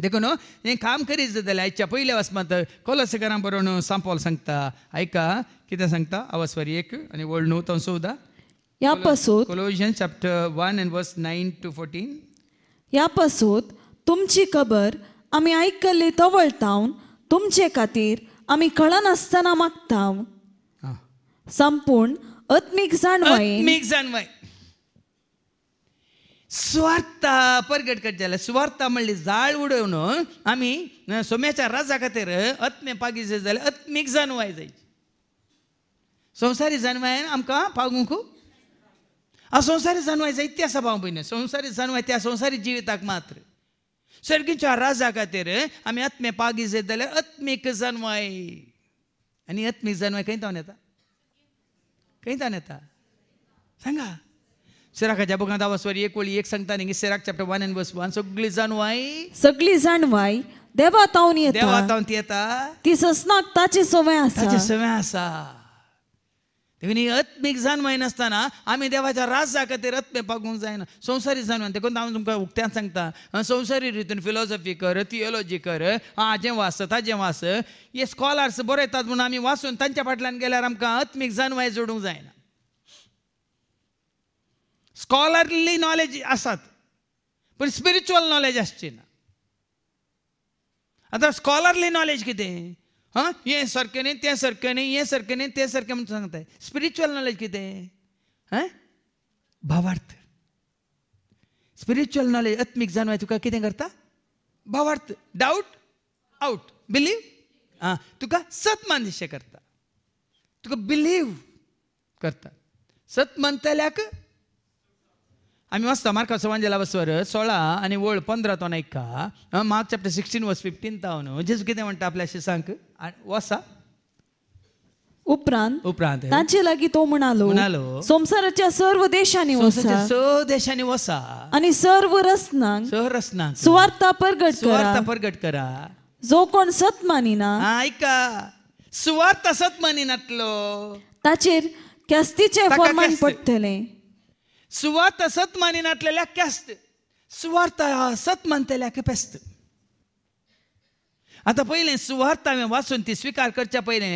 देखो नो हें काम करीत जाल्यार आयच्या पयल्या वसमात कोलसकारां बरोवन सांपोल सांगता आयका कितें सांगता आवसवारी एक आनी व्हड न्हू तो चवदा ह्या पासून कोलोजन चॅप्टर वन अँड वर्स नायन टू फोर्टीन ह्या पासून तुमची खबर आमी आयकल्ली तो वळतावन तुमचे खातीर आमी कळनासतना मागता संपूर्ण अत्मीक जाणवाय जाणवाय कट जाला स्वार्थ म्हणले जाळ उडवणं आमी सोम्याच्या राजा खातीर अत्मे पागिजे जाल्यार अत्मीक जानवाय जायची संवसारी जानवायन आमकां पागूंक आ संवसारी जानवाय ते आसा भाव भयण संवसारी जानवाय त्या संवसारी जिविताक मात्र सर्गीच्या राजा खातीर आमी आत्मे जाय जाल्यार अत्मीक जानवाय आनी अत्मीक जानवाय खंय तावन येता खंय तावन येता सांगा सेराकाच्या बुकांत वसवर एकोळी एक सांगता न्ही सेराक chapter one and verse one सगळी जाणवाय सगळी जाणवाय देवा तावन येता देवा तावन ती येता ती ससनाक ताची सवय आसा ताची सवय आसा देखून अत्मेक जाणवाय नासतना आमी देवाच्या राजा खातीर अत्मे पागूंक जायना जाण जाणवान देखून हांव तुमकां उक्त्यान सांगता संवसारी रितून फिलॉसॉफी कर थियोलॉजी कर वास वाच ताजें वाच हे स्कॉलर्स येतात म्हणून आमी वाचून तांच्या फाटल्यान गेल्यार आमकां अत्मेक जाणवाय जोडूंक जायना स्कॉलरली नॉलेज असत पण स्पिरिच्युअल नॉलेज असते ना आता स्कॉलरली नॉलेज किती हां हे सारखे नाही त्या सारखे नाही हे सारखे नाही ते सारखे म्हणून सांगताय स्पिरिच्युअल नॉलेज किती हां भावार्थ स्पिरिच्युअल नॉलेज आत्मिक जाणवाय तुका कितें करता भावार्थ डाऊट आउट बिलीव हां तुका सत मानशे करता तुका बिलीव करता सत मानतल्याक आमी वाचता मार्का सवांजेला वसवर सोळा आनी वळ पंदरा तो आयक्का Mark chapter sixteen verse fifteen तावन जेजू कितें म्हणटा आपल्या शिसांक वसा उपरांत उपरांत तांचे लागीं तो म्हणालो म्हणालो संसाराच्या सर्व देशांनी वसा सर्व देशांनी वसा आणि सर्व रसना सर्व रसनांक सुवार्थ परगट सुवार्थ परगट करा जो कोण सतमानी ना ऐका सुवार्थ सतमानी मानिनातलो ताचेर कॅस्तीचे फर्मान पडतले सत ಸತ್ಮಾನಿನಾಟ್ಲೆ ಲೆಕ್ಕ ಅಸ್ತು सत सत लेख पेस्त आता पहिले सुवार्थ हांवें वाचून ती स्विकार करच्या पहिले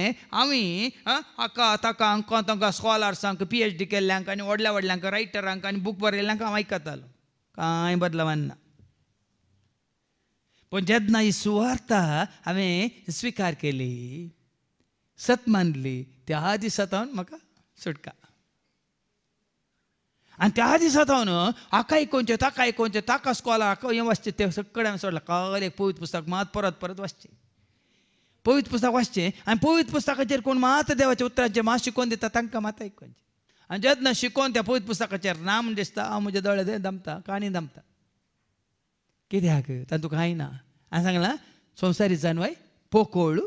आमी हाका ताका हांकां तांकां स्कॉलर्सांक पी एच डी केल्ल्यांक आनी व्हडल्या व्हडल्यांक रायटरांक आनी बूक बरयल्ल्यांक हांव आयकतालो कांय बदलाव ना पूण जेन्ना ही सुवार्थ हांवें स्विकार केली सत मानली त्या दिसा म्हाका सुटका आणि त्या दिसातावन आकाय कोणचे ताकाय कोणचे ताका स्कॉला आका हे वाचचे ते सगळ्यांना सोडला काल एक पवित्र पुस्तक मात परत परत वाचचे पवित्र पुस्तक वाचचे आणि पवित्र पुस्तकाचेर कोण मात देवाच्या उतरांचे मात शिकोवन दिता तांकां मात ऐकचे आणि जेदना शिकोन त्या पवित्र पुस्तकाचेर नाम दिसता हांव म्हज्या दोळे दमता काणी दमता कित्याक तातूंत कांय ना हांवें सांगलां संवसारी जानवाय पोकोळ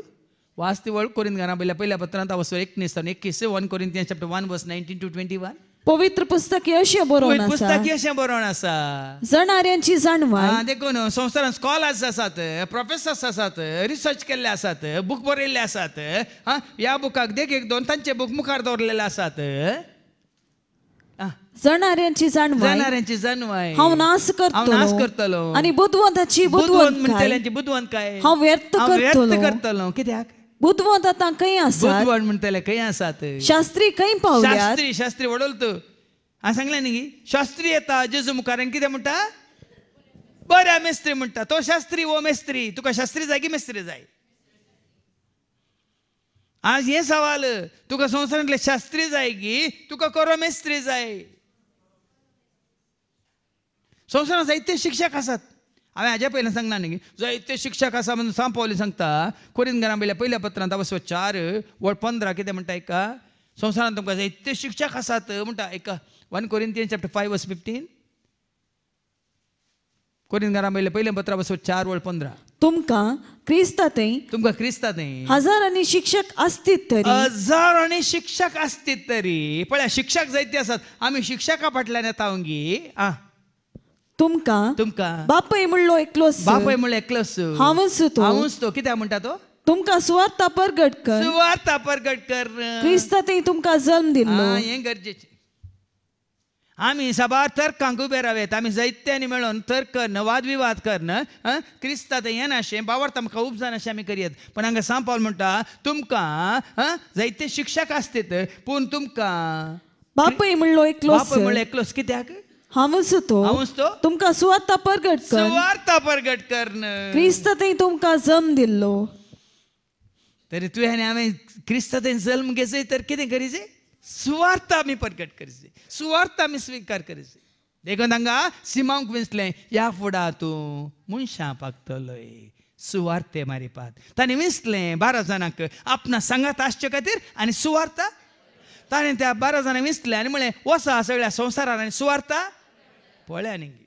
वास्ती वळ कोरीन घाना पयल्या पयल्या पत्रांत वसवर एकनीस एकवीस वन कोरीन chapter one verse nineteen to twenty one पवित्र पुस्तक यशे बरोवन पुस्तक अशें बरोवन आसा जणाऱ्यांची जाणवाय देखून संवसारान स्कॉलर्स आसात प्रोफेसर्स आसात रिसर्च केल्ले आसात बुक बरयल्ले आसात ह्या बुकाक देख एक दोन तांचे बुक मुखार दवरलेले आसात जणाऱ्यांची जाणाऱ्यांची जाणवाय जाणाऱ्यांची जाणवाय हांव नाश हांव नाश करतलो आणि बुधवंताची बुधवंत बुद्वंत बुधवंत काय हांव व्यर्थ करतो व्यर्थ करतलो कित्याक भूतवंत आता ಕೈ ಆಸ ಬುದ್ಧವಾಡ್ म्हणतले ಕೈ शास्त्री शास्त्री ಕೈ ಪಾವಲ शास्त्री शास्त्री ಒಡಲ್ತು आ सांगले नी शास्त्रीयता जेजू की कितें म्हणता बऱ्या मेस्त्री म्हणता तो शास्त्री वो मेस्त्री तुका शास्त्री जाय की मेस्त्री जाय आज हे सवाल तुका संवसारांतले शास्त्री जाय की तुका करो मेस्त्री जाय संवसारांत जायते शिक्षक असतात हांवें हाज्या पयलें सांगना न्ही जायते शिक्षक आसा म्हणून सांपावली सांगता कोरीन घरा पयल्या पहिल्या पत्रांत अवश्य चार वड पंदरा कितें म्हणटा एका संवसारांत तुमकां जायते शिक्षक आसात म्हणटा एका वन तीन चॅप्टर फायव वर्स फिफ्टीन कोरीन घरा पयलें पयल्या पत्रां बसव चार वड पंदरा तुमकां थंय तुमकां हजार हजारांनी शिक्षक आसतीत तरी हजारांनी शिक्षक आसतीत तरी पळ्या शिक्षक जायते आसात आमी शिक्षका फाटल्यान येता गी आं तुमका तुमका बापय म्हणलो एकलोस बापय म्हणलो एकलोस हांवच तो हांवच तो कित्याक म्हणटा तो तुमका सुवार्ता परगट कर सुवार्ता परगट कर क्रिस्तातही तुमकां जल्म दिल्लो हें गरजेचें आमी सभा तर्कांक उबे रावेत आम्ही जैत्यांनी मेळोन तर्क न वादविवाद विवाद न क्रिस्तात हें बावर बावार्थ आमकां जाण अशें आमी करीत पूण हांगा सांग म्हणटा तुमकां जायते शिक्षक आसतात पूण तुमका बापय म्हणलो एकलोस बापय म्हणलो एकलोस कित्याक हमसतो तो तुमका सुवार्ता परगट कर सुवार्ता परगट करण क्रिस्त ते तुमका जम दिल्लो तरी तुवें आनी आम्ही ख्रिस्त ते जल्म घेसे तर कितें करीचे सुवार्ता आमी परगट करीचे सुवार्ता आमी स्वीकार करीचे देखून हांगा सिमांक विसले या फुडा तू मनशां पागतलोय सुवार्ते पात ताणे विसले बारा जाणांक आपणा सांगात आसचे खातीर आणि सुवार्ता ताणें त्या बारा जाणांक विसले आणि म्हणले वसा सगळ्या संवसारान आणि सुवार्ता போல நீங்கள்